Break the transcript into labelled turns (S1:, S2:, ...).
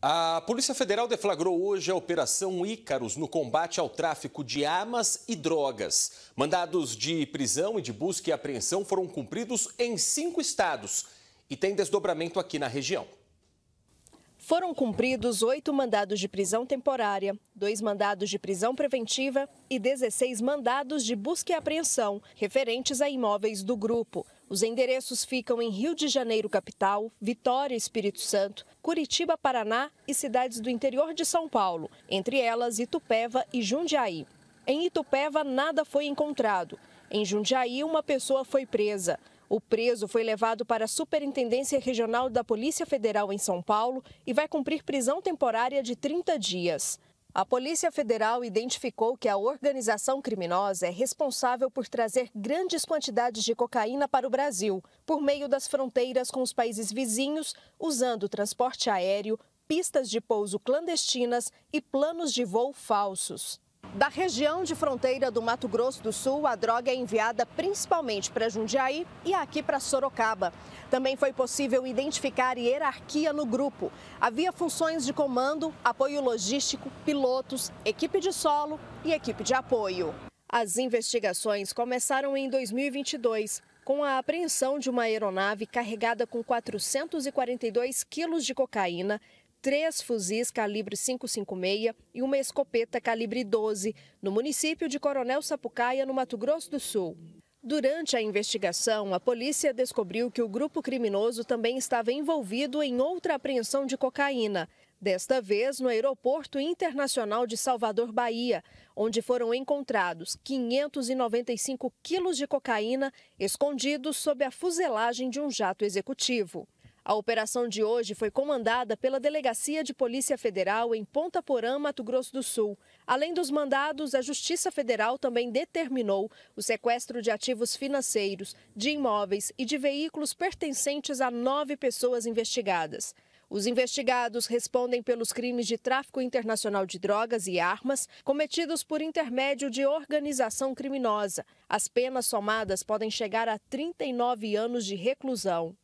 S1: A Polícia Federal deflagrou hoje a Operação Ícaros no combate ao tráfico de armas e drogas. Mandados de prisão e de busca e apreensão foram cumpridos em cinco estados e tem desdobramento aqui na região.
S2: Foram cumpridos oito mandados de prisão temporária, dois mandados de prisão preventiva e 16 mandados de busca e apreensão referentes a imóveis do grupo. Os endereços ficam em Rio de Janeiro, capital, Vitória, Espírito Santo, Curitiba, Paraná e cidades do interior de São Paulo, entre elas Itupeva e Jundiaí. Em Itupeva, nada foi encontrado. Em Jundiaí, uma pessoa foi presa. O preso foi levado para a Superintendência Regional da Polícia Federal em São Paulo e vai cumprir prisão temporária de 30 dias. A Polícia Federal identificou que a organização criminosa é responsável por trazer grandes quantidades de cocaína para o Brasil, por meio das fronteiras com os países vizinhos, usando transporte aéreo, pistas de pouso clandestinas e planos de voo falsos. Da região de fronteira do Mato Grosso do Sul, a droga é enviada principalmente para Jundiaí e aqui para Sorocaba. Também foi possível identificar hierarquia no grupo. Havia funções de comando, apoio logístico, pilotos, equipe de solo e equipe de apoio. As investigações começaram em 2022, com a apreensão de uma aeronave carregada com 442 quilos de cocaína, três fuzis calibre 556 e uma escopeta calibre 12, no município de Coronel Sapucaia, no Mato Grosso do Sul. Durante a investigação, a polícia descobriu que o grupo criminoso também estava envolvido em outra apreensão de cocaína. Desta vez, no Aeroporto Internacional de Salvador, Bahia, onde foram encontrados 595 quilos de cocaína escondidos sob a fuselagem de um jato executivo. A operação de hoje foi comandada pela Delegacia de Polícia Federal em Ponta Porã, Mato Grosso do Sul. Além dos mandados, a Justiça Federal também determinou o sequestro de ativos financeiros, de imóveis e de veículos pertencentes a nove pessoas investigadas. Os investigados respondem pelos crimes de tráfico internacional de drogas e armas cometidos por intermédio de organização criminosa. As penas somadas podem chegar a 39 anos de reclusão.